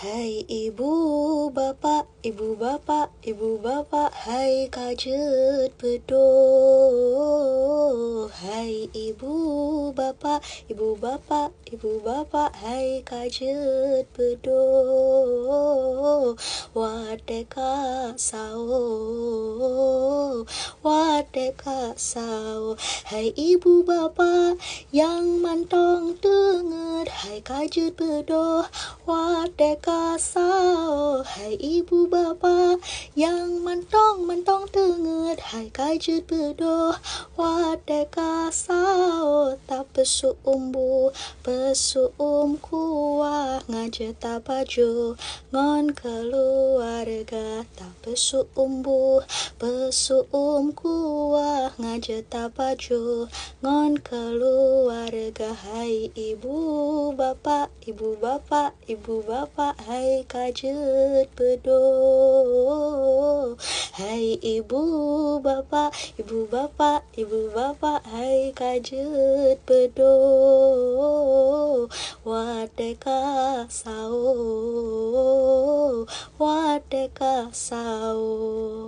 Hai ibu bapak, ibu bapak, ibu bapak, hai kajet bedo. Hai ibu bapak, ibu bapak, ibu bapak, hai kajet bedo. Wadeka sao, wadeka sao, hai ibu bapak yang mantong tengah. Hai kajut bedoh Wadeka sao Hai ibu bapa Yang mentong-mentong tengut Hai kajut bedoh Wadeka sao Tak pesu umbu Pesu um kuah Ngaje tak baju Ngon keluarga Tak pesu umbu Pesu um kuah Ngaje tak baju Ngon keluarga Hai ibu bapak, ibu bapak, ibu bapak Hai kajet pedo Hai ibu bapak, ibu bapak, ibu bapak Hai kajet pedo Wadeka sao Wadeka sao